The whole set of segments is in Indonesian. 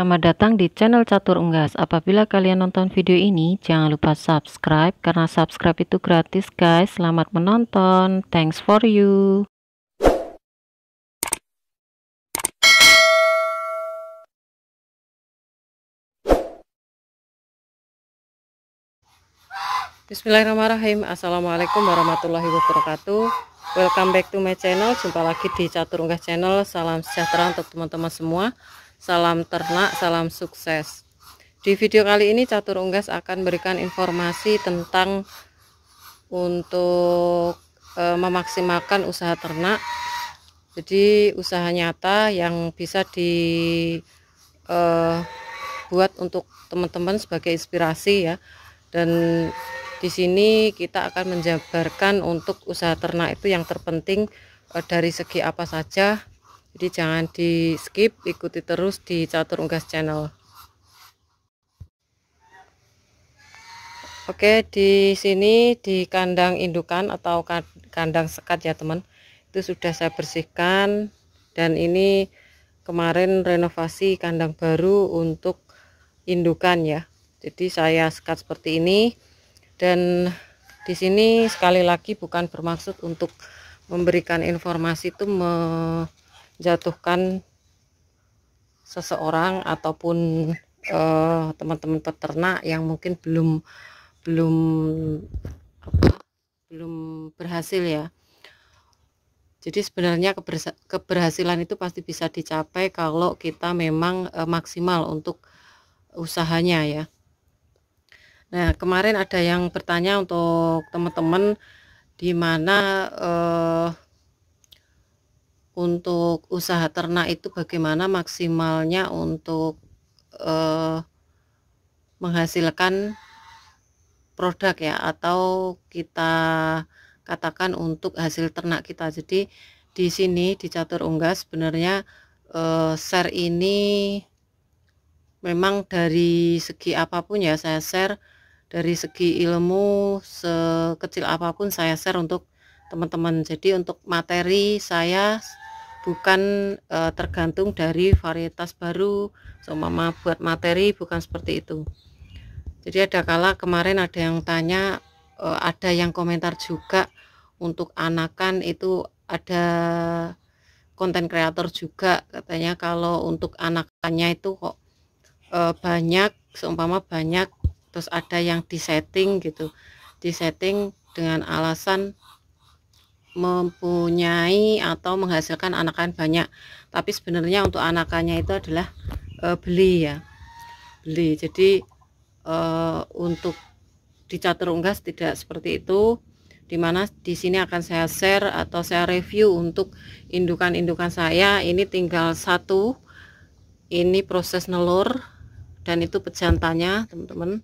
Selamat datang di channel Catur Unggas. Apabila kalian nonton video ini, jangan lupa subscribe karena subscribe itu gratis, guys. Selamat menonton. Thanks for you. Bismillahirrahmanirrahim. Assalamualaikum warahmatullahi wabarakatuh. Welcome back to my channel. Jumpa lagi di Catur Unggas channel. Salam sejahtera untuk teman-teman semua. Salam ternak, salam sukses. Di video kali ini Catur Unggas akan berikan informasi tentang untuk e, memaksimalkan usaha ternak. Jadi usaha nyata yang bisa dibuat e, untuk teman-teman sebagai inspirasi ya. Dan di sini kita akan menjabarkan untuk usaha ternak itu yang terpenting e, dari segi apa saja jadi jangan di skip ikuti terus di catur unggas channel Oke di sini di kandang indukan atau kan-, kandang sekat ya teman itu sudah saya bersihkan dan ini kemarin renovasi kandang baru untuk indukan ya jadi saya sekat seperti ini dan di sini sekali lagi bukan bermaksud untuk memberikan informasi itu me jatuhkan seseorang ataupun eh, teman-teman uh, peternak yang mungkin belum belum apa, belum berhasil ya. Jadi sebenarnya keberhasilan itu pasti bisa dicapai kalau kita memang uh, maksimal untuk usahanya ya. Nah, kemarin ada yang bertanya untuk teman-teman di mana uh, untuk usaha ternak itu bagaimana maksimalnya untuk eh, menghasilkan produk ya atau kita katakan untuk hasil ternak kita. Jadi di sini di catur unggas sebenarnya eh, share ini memang dari segi apapun ya saya share dari segi ilmu sekecil apapun saya share untuk teman-teman jadi untuk materi saya bukan e, tergantung dari varietas baru so mama buat materi bukan seperti itu jadi ada kala kemarin ada yang tanya e, ada yang komentar juga untuk anakan itu ada konten kreator juga katanya kalau untuk anakannya itu kok e, banyak seumpama banyak terus ada yang disetting gitu disetting dengan alasan mempunyai atau menghasilkan anakan banyak tapi sebenarnya untuk anakannya itu adalah e, beli ya beli jadi e, untuk di catur unggas tidak seperti itu dimana di sini akan saya share atau saya review untuk indukan-indukan saya ini tinggal satu ini proses nelur dan itu pejantannya teman-teman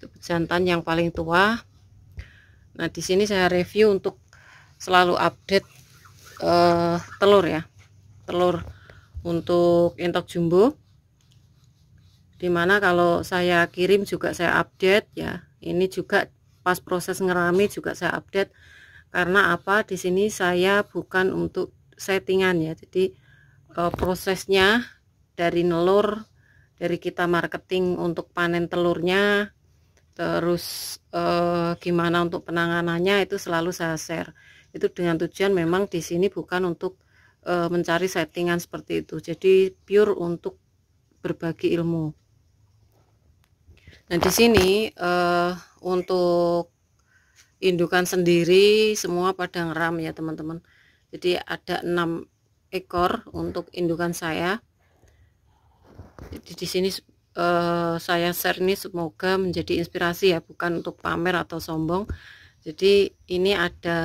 itu pejantan yang paling tua nah di sini saya review untuk selalu update uh, telur ya telur untuk entok jumbo dimana kalau saya kirim juga saya update ya ini juga pas proses ngerami juga saya update karena apa di sini saya bukan untuk settingan ya jadi uh, prosesnya dari nelur dari kita marketing untuk panen telurnya terus eh, gimana untuk penanganannya itu selalu saya share itu dengan tujuan memang di sini bukan untuk e, mencari settingan seperti itu jadi pure untuk berbagi ilmu nah di sini e, untuk indukan sendiri semua pada ngeram ya teman-teman jadi ada enam ekor untuk indukan saya jadi di sini Uh, saya share ini semoga menjadi inspirasi ya bukan untuk pamer atau sombong jadi ini ada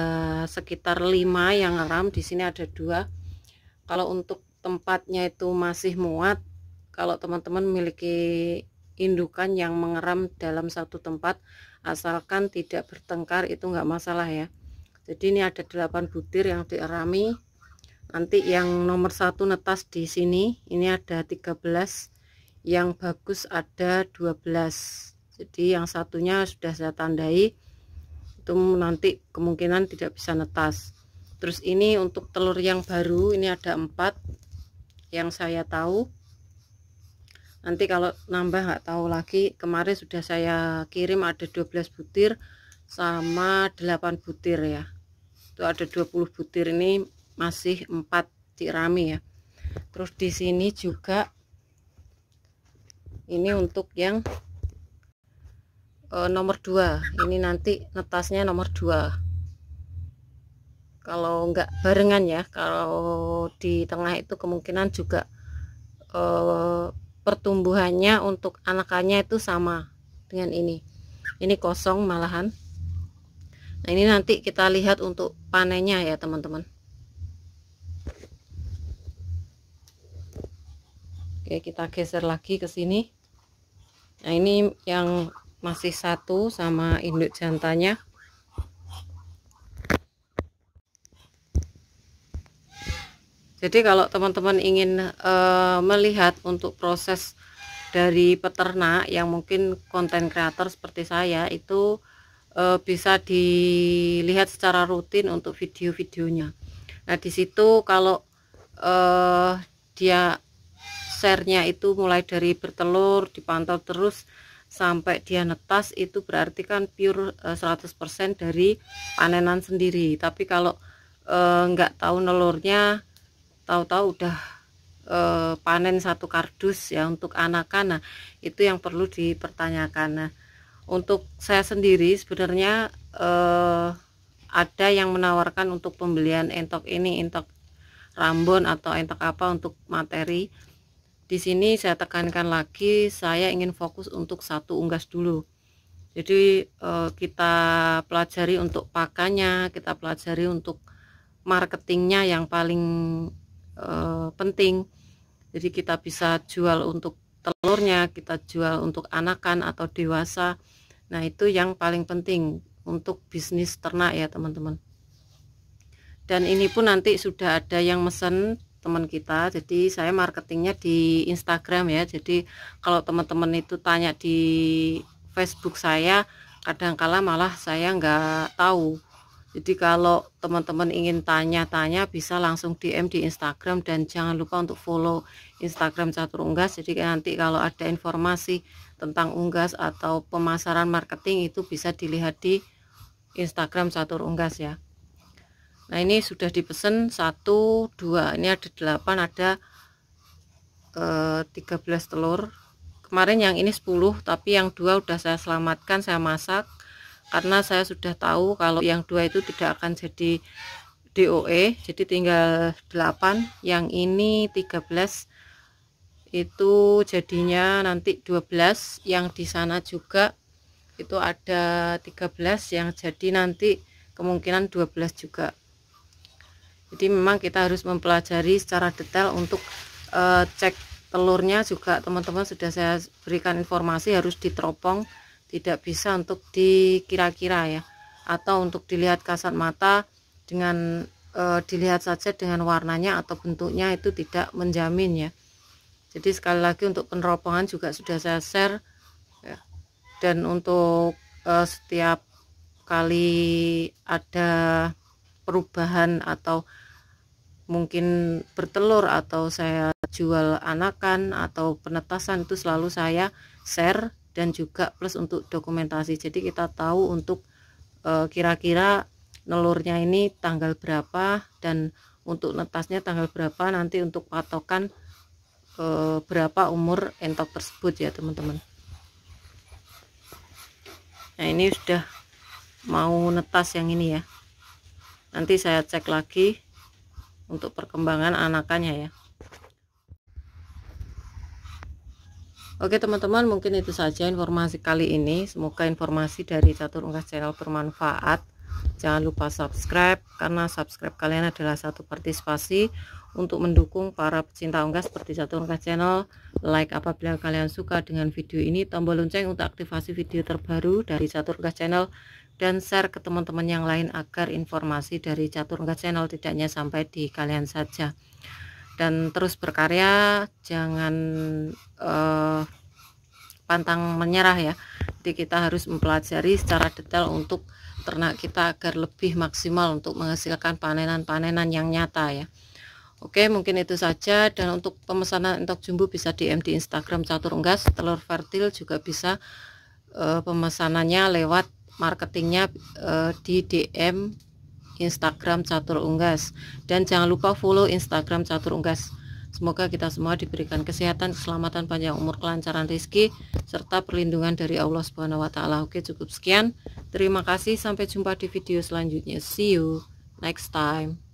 sekitar lima yang ngeram di sini ada dua kalau untuk tempatnya itu masih muat kalau teman-teman memiliki indukan yang mengeram dalam satu tempat asalkan tidak bertengkar itu nggak masalah ya jadi ini ada 8 butir yang dierami nanti yang nomor satu netas di sini ini ada 13 yang bagus ada 12 jadi yang satunya sudah saya tandai itu nanti kemungkinan tidak bisa netas terus ini untuk telur yang baru ini ada empat yang saya tahu nanti kalau nambah nggak tahu lagi kemarin sudah saya kirim ada 12 butir sama 8 butir ya itu ada 20 butir ini masih empat cirami ya terus di sini juga ini untuk yang Eh, nomor 2 ini nanti netasnya nomor 2 kalau enggak barengan ya kalau di tengah itu kemungkinan juga e, pertumbuhannya untuk anakannya itu sama dengan ini ini kosong malahan nah ini nanti kita lihat untuk panennya ya teman-teman Oke, kita geser lagi ke sini. Nah, ini yang masih satu sama induk jantannya jadi kalau teman-teman ingin e, melihat untuk proses dari peternak yang mungkin konten kreator seperti saya itu e, bisa dilihat secara rutin untuk video-videonya nah disitu kalau e, dia sharenya itu mulai dari bertelur dipantau terus sampai dia netas itu berarti kan pure 100% eh, dari panenan sendiri tapi kalau eh, nggak tahu nelurnya tahu-tahu udah e, panen satu kardus ya untuk anak nah itu yang perlu dipertanyakan nah untuk saya sendiri sebenarnya e, ada yang menawarkan untuk pembelian entok ini entok rambon atau entok apa untuk materi di sini saya tekankan lagi saya ingin fokus untuk satu unggas dulu jadi eh, kita pelajari untuk pakannya kita pelajari untuk marketingnya yang paling eh, penting jadi kita bisa jual untuk telurnya kita jual untuk anakan atau dewasa nah itu yang paling penting untuk bisnis ternak ya teman-teman dan ini pun nanti sudah ada yang mesen teman kita jadi saya marketingnya di Instagram ya jadi kalau teman-teman itu tanya di Facebook saya kadangkala malah saya nggak tahu jadi kalau teman-teman ingin tanya-tanya bisa langsung DM di Instagram dan jangan lupa untuk follow Instagram Catur Unggas. Jadi nanti kalau ada informasi tentang unggas atau pemasaran marketing itu bisa dilihat di Instagram Catur Unggas ya. Nah ini sudah dipesan 1, 2 Ini ada 8 ada e, eh, 13 telur Kemarin yang ini 10 Tapi yang 2 sudah saya selamatkan Saya masak Karena saya sudah tahu kalau yang 2 itu tidak akan jadi DOE Jadi tinggal 8 Yang ini 13 Itu jadinya nanti 12 Yang di sana juga Itu ada 13 Yang jadi nanti kemungkinan 12 juga jadi memang kita harus mempelajari secara detail untuk e, cek telurnya juga teman-teman sudah saya berikan informasi harus diteropong tidak bisa untuk dikira-kira ya atau untuk dilihat kasat mata dengan e, dilihat saja dengan warnanya atau bentuknya itu tidak menjamin ya jadi sekali lagi untuk peneropongan juga sudah saya share ya. dan untuk e, setiap kali ada perubahan atau mungkin bertelur atau saya jual anakan atau penetasan itu selalu saya share dan juga plus untuk dokumentasi jadi kita tahu untuk eh, kira-kira e, nelurnya ini tanggal berapa dan untuk netasnya tanggal berapa nanti untuk patokan e, berapa umur entok tersebut ya teman-teman nah ini sudah mau netas yang ini ya nanti saya cek lagi untuk perkembangan anakannya ya Oke teman-teman mungkin itu saja informasi kali ini semoga informasi dari catur Unggas channel bermanfaat jangan lupa subscribe karena subscribe kalian adalah satu partisipasi untuk mendukung para pecinta unggas seperti satu unggas channel like apabila kalian suka dengan video ini tombol lonceng untuk aktivasi video terbaru dari satu unggas channel dan share ke teman-teman yang lain agar informasi dari catur unggas channel tidaknya sampai di kalian saja dan terus berkarya jangan uh, pantang menyerah ya jadi kita harus mempelajari secara detail untuk ternak kita agar lebih maksimal untuk menghasilkan panenan-panenan yang nyata ya Oke, mungkin itu saja. Dan untuk pemesanan entok jumbo bisa DM di Instagram Catur Unggas, telur fertil juga bisa e, pemesanannya lewat marketingnya e, di DM Instagram Catur Unggas. Dan jangan lupa follow Instagram Catur Unggas. Semoga kita semua diberikan kesehatan, keselamatan, panjang umur, kelancaran rezeki, serta perlindungan dari Allah Subhanahu wa taala. Oke, cukup sekian. Terima kasih, sampai jumpa di video selanjutnya. See you next time.